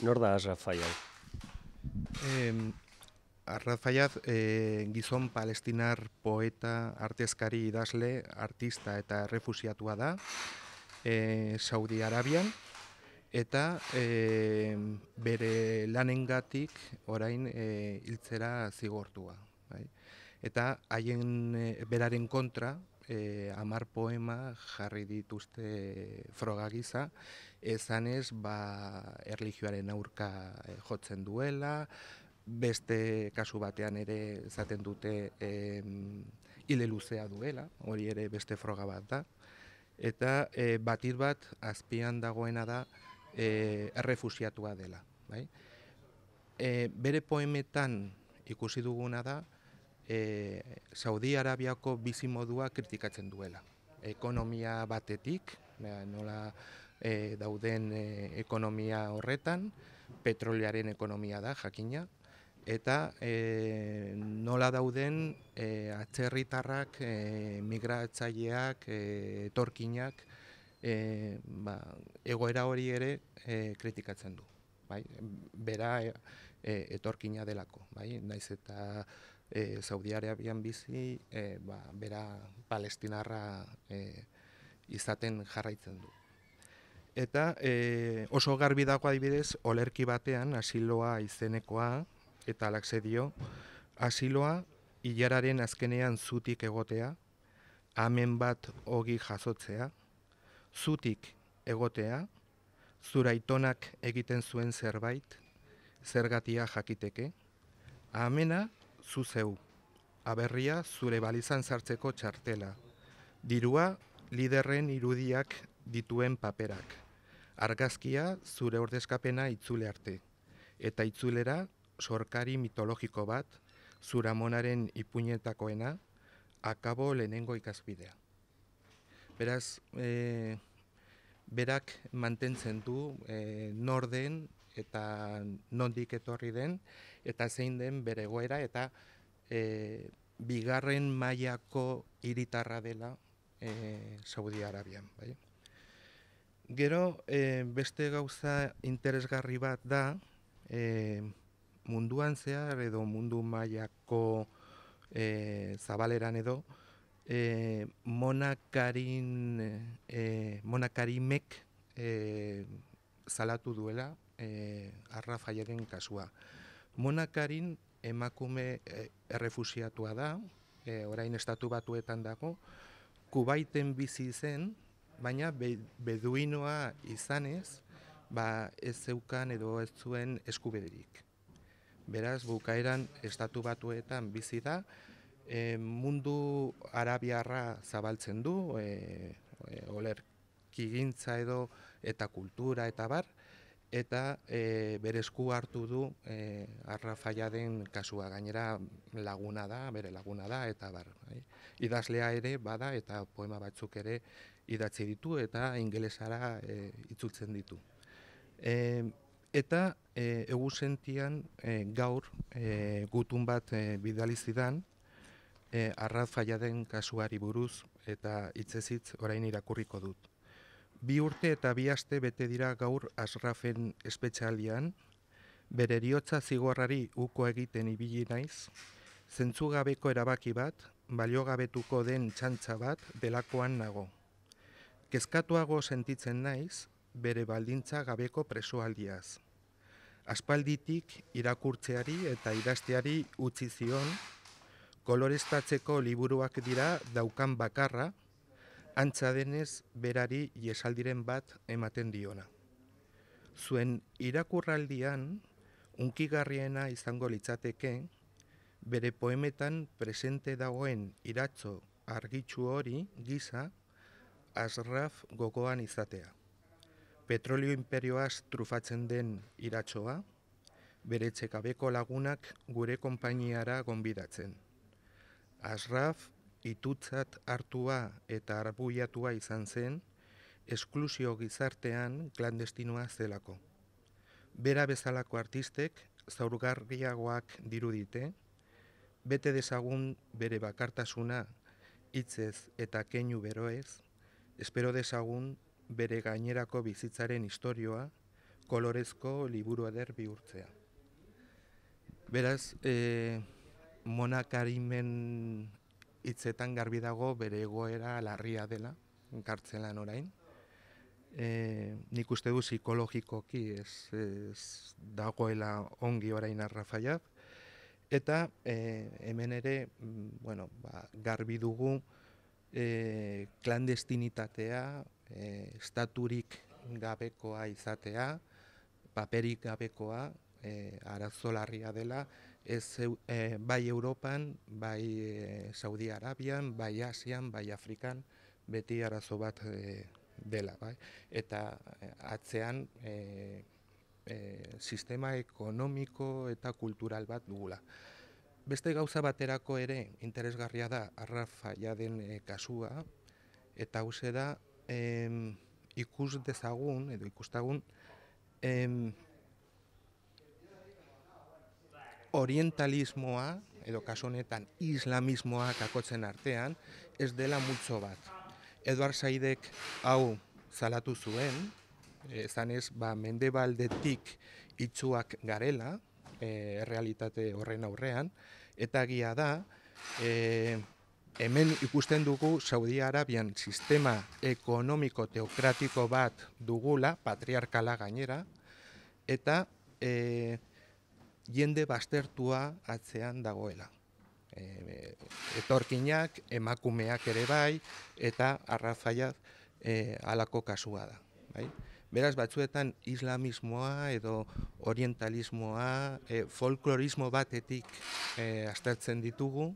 Nor da Arrafaia? Eh, eh, gizon palestinar poeta, artezkari idazle, artista eta refusiatua da eh, Saudi Arabian eta eh, bere lanengatik orain eh, hiltzera zigortua. Bai. Eta haien eh, beraren kontra, e, amar poema jarri dituzte froga giza, ez, ba, erlijioaren aurka eh, jotzen duela, beste kasu batean ere zaten dute e, luzea duela, hori ere beste froga bat da. Eta eh, batir bat azpian dagoena da e, errefusiatua dela. Bai? E, bere poemetan ikusi duguna da, e, Saudi Arabiako bizimodua kritikatzen duela. Ekonomia batetik, eh, nola e, dauden e, ekonomia horretan, petrolearen ekonomia da, jakina, eta e, nola dauden e, atzerritarrak, e, migratzaileak, e, etorkinak, e, ba, egoera hori ere e, kritikatzen du. Bai? Bera, e, etorkina delako, bai, naiz eta e, Saudi Arabian bizi, e, ba, bera palestinarra e, izaten jarraitzen du. Eta e, oso garbi dago adibidez, olerki batean, asiloa izenekoa, eta alakse asiloa hilararen azkenean zutik egotea, amen bat ogi jasotzea, zutik egotea, zuraitonak egiten zuen zerbait, zergatia jakiteke, amena zu zeu. Aberria zure balizan sartzeko txartela. Dirua liderren irudiak dituen paperak. Argazkia zure ordezkapena itzule arte. Eta itzulera sorkari mitologiko bat zura monaren ipuñetakoena akabo lehenengo ikaspidea. Beraz, eh, berak mantentzen du eh, norden eta nondik etorri den eta zein den bere goera eta e, bigarren mailako hiritarra dela e, Saudi Arabian. Bai? Gero e, beste gauza interesgarri bat da e, munduan zehar edo mundu mailako e, zabaleran edo e, monakarin e, monakarimek e, salatu duela e, kasua. Monakarin emakume eh, errefusiatua da, e, orain estatu batuetan dago, kubaiten bizi zen, baina beduinoa izanez, ba ez zeukan edo ez zuen eskubederik. Beraz, bukaeran estatu batuetan bizi da, e, mundu arabiarra zabaltzen du, e, e, olerkigintza edo eta kultura eta bar, eta e, bere esku hartu du e, arrafaia den kasua, gainera laguna da, bere laguna da, eta bar. Bai. idazlea ere bada eta poema batzuk ere idatzi ditu eta ingelesara e, itzultzen ditu. E, eta e, egusentian e, gaur e, gutun bat e, bidali zidan, arrafaia den kasuari buruz eta hitzezitz orain irakurriko dut. Bi urte eta bi aste bete dira gaur asrafen espetxalian, bere eriotza zigorrari uko egiten ibili naiz, zentzugabeko erabaki bat, baliogabetuko den txantza bat delakoan nago. Kezkatuago sentitzen naiz, bere baldintza gabeko presoaldiaz. Aspalditik irakurtzeari eta idazteari utzi zion, koloreztatzeko liburuak dira daukan bakarra, antza denez berari jesaldiren bat ematen diona. Zuen irakurraldian, unkigarriena izango litzateke, bere poemetan presente dagoen iratzo argitsu hori gisa azraf gogoan izatea. Petrolio imperioaz trufatzen den iratzoa, bere txekabeko lagunak gure konpainiara gonbidatzen. Azraf itutzat hartua eta arbuiatua izan zen, esklusio gizartean klandestinua zelako. Bera bezalako artistek zaurgarriagoak dirudite, bete dezagun bere bakartasuna hitzez eta keinu beroez, espero dezagun bere gainerako bizitzaren istorioa kolorezko liburu eder bihurtzea. Beraz, e, eh, monakarimen hitzetan garbi dago bere egoera larria dela kartzelan orain. E, nik uste du psikologikoki ez, dagoela ongi orain arrafaia. Eta e, hemen ere mm, bueno, ba, garbi dugu e, klandestinitatea, e, gabekoa izatea, paperik gabekoa, e, arazo larria dela, ez, e, bai Europan, bai e, Saudi Arabian, bai Asian, bai Afrikan, beti arazo bat e, dela. Bai? Eta atzean e, e, sistema ekonomiko eta kultural bat dugula. Beste gauza baterako ere interesgarria da arrafa ja den kasua, eta hau da ikus dezagun, edo ikustagun, em, orientalismoa, edo kaso honetan islamismoa kakotzen artean, ez dela multzo bat. Eduard Saidek hau zalatu zuen, ezan ez, ba, mendebaldetik itzuak garela, e, realitate horren aurrean, eta gia da, e, hemen ikusten dugu Saudi Arabian sistema ekonomiko teokratiko bat dugula, patriarkala gainera, eta e, jende bastertua atzean dagoela. E, etorkinak, emakumeak ere bai, eta arrazaiaz e, alako kasua da. Bai? Beraz, batzuetan islamismoa edo orientalismoa, e, folklorismo batetik e, astertzen ditugu,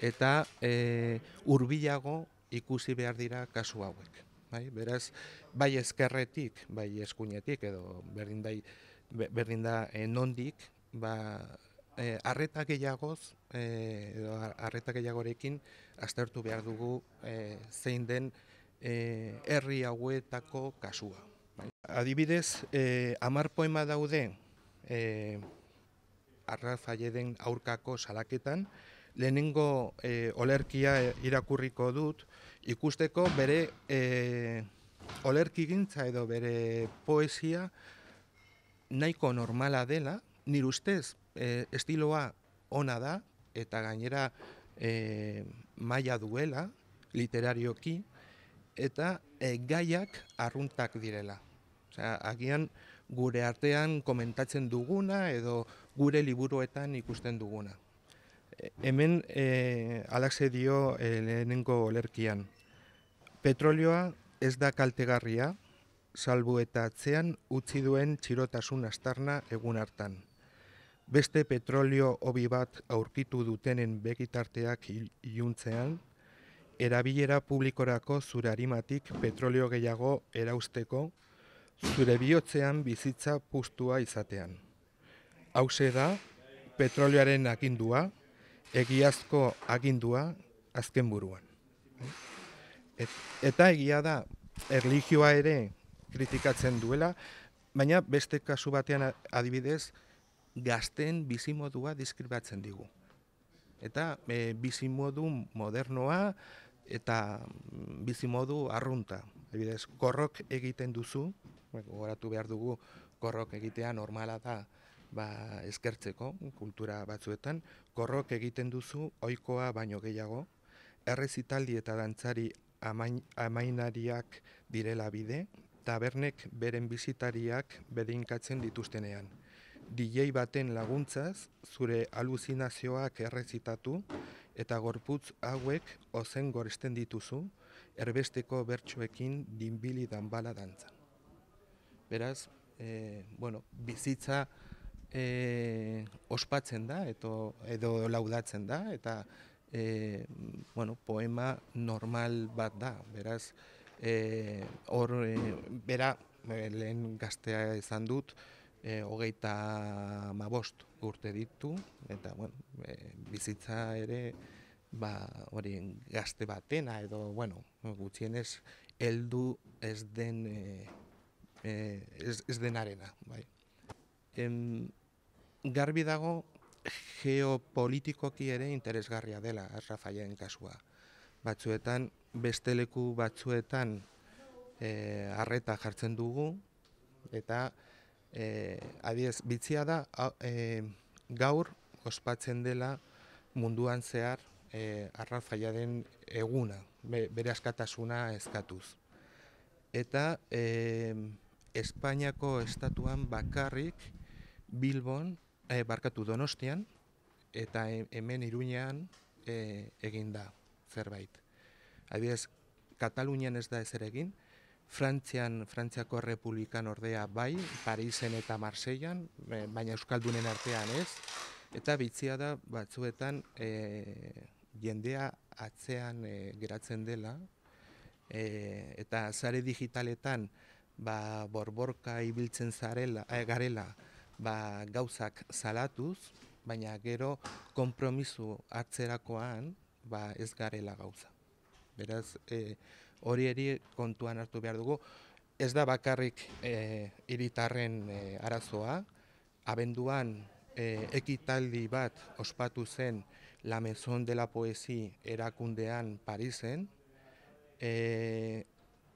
eta e, urbilago ikusi behar dira kasu hauek. Bai? Beraz, bai eskerretik bai eskuinetik, edo berdin, bai, berdin da e, nondik, ba, e, arreta gehiagoz, e, edo arreta gehiagorekin, aztertu behar dugu eh, zein den e, herri hauetako kasua. Adibidez, e, amar poema daude, e, arra aurkako salaketan, lehenengo e, olerkia irakurriko dut, ikusteko bere e, olerkigintza edo bere poesia, nahiko normala dela, nire ustez e, estiloa ona da eta gainera e, maila duela literarioki eta e, gaiak arruntak direla. Osea, agian gure artean komentatzen duguna edo gure liburuetan ikusten duguna. Hemen e, alakse dio e, lehenengo olerkian. Petrolioa ez da kaltegarria, salbu eta atzean utzi duen txirotasun astarna egun hartan. Beste petrolio hobi bat aurkitu dutenen begitarteak iluntzean, erabilera publikorako zure arimatik petrolio gehiago erauzteko, zure bihotzean bizitza pustua izatean. Hauze da, petrolioaren agindua, egiazko agindua, azken buruan. eta egia da, erlijioa ere kritikatzen duela, baina beste kasu batean adibidez, gazten bizimodua diskribatzen digu. Eta e, bizimodu modernoa eta mm, bizimodu arrunta. Dibidez, korrok egiten duzu, gogoratu behar dugu korrok egitea normala da ba, eskertzeko kultura batzuetan, korrok egiten duzu oikoa baino gehiago, errezitaldi eta dantzari amain, amainariak direla bide, tabernek beren bizitariak bedinkatzen dituztenean. DJ baten laguntzaz zure aluzinazioak errezitatu eta gorputz hauek ozen goresten dituzu erbesteko bertsuekin dinbili danbala dantzan. Beraz, e, bueno, bizitza e, ospatzen da eto, edo laudatzen da eta e, bueno, poema normal bat da. Beraz, e, hor, e, lehen gaztea izan dut, e, hogeita mabost urte ditu, eta bueno, e, bizitza ere ba, hori gazte batena edo, bueno, gutxienez heldu ez den e, e ez, ez arena. bai. Em, garbi dago geopolitikoki ere interesgarria dela Rafaelen kasua. Batzuetan beste leku batzuetan e, arreta jartzen dugu eta eh, adiez, bitzia da, eh, gaur ospatzen dela munduan zehar eh, den eguna, bere askatasuna eskatuz. Eta eh, Espainiako estatuan bakarrik Bilbon, eh, barkatu donostian, eta hemen iruñean eh, egin da zerbait. Adiez, Katalunian ez da ezer egin, Frantzian, Frantziako Republikan ordea bai, Parisen eta Marseian, eh, baina Euskaldunen artean ez, eta bitzia da batzuetan e, jendea atzean eh, geratzen dela, e, eta zare digitaletan ba, borborka ibiltzen zarela, garela ba, gauzak salatuz, baina gero kompromisu hartzerakoan ba, ez garela gauza. Beraz, hori eri kontuan hartu behar dugu. Ez da bakarrik eh, hiritarren e, arazoa, abenduan eh, ekitaldi bat ospatu zen La Maison de la Poesi erakundean Parisen, e,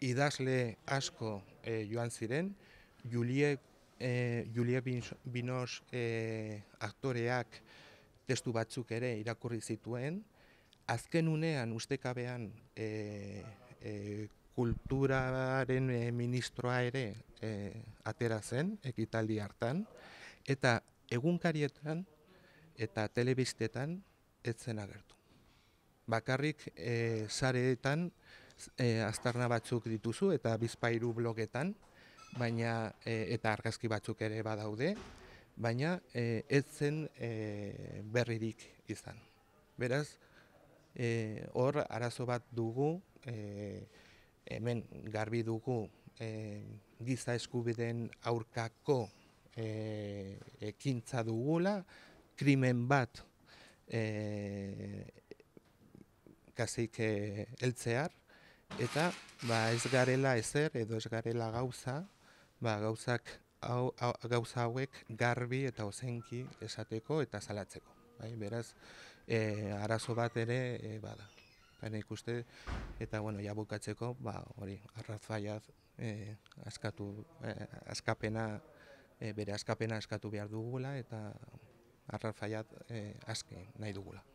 idazle asko joan ziren, Julie, e, Julie Binoz e, aktoreak testu batzuk ere irakurri zituen, azken unean ustekabean e, e, kulturaren eh, ministroa ere e, atera zen ekitaldi hartan eta egunkarietan eta telebistetan etzen agertu. Bakarrik e, sareetan e, aztarna batzuk dituzu eta bizpairu blogetan baina e, eta argazki batzuk ere badaude, baina e, etzen e, berririk izan. Beraz, e, hor arazo bat dugu, e, hemen garbi dugu eh, giza eskubideen aurkako e, ekintza dugula, krimen bat e, kasik eta ba, ez garela ezer edo ez garela gauza, ba, gauzak hau, gauza hauek garbi eta ozenki esateko eta salatzeko. Bai, beraz, e, arazo bat ere e, bada. Baina ikuste eta bueno, ja bukatzeko, ba hori, arrazaia e, askatu e, askapena e, bere askapena askatu behar dugula eta arrazaia e, aske nahi dugula.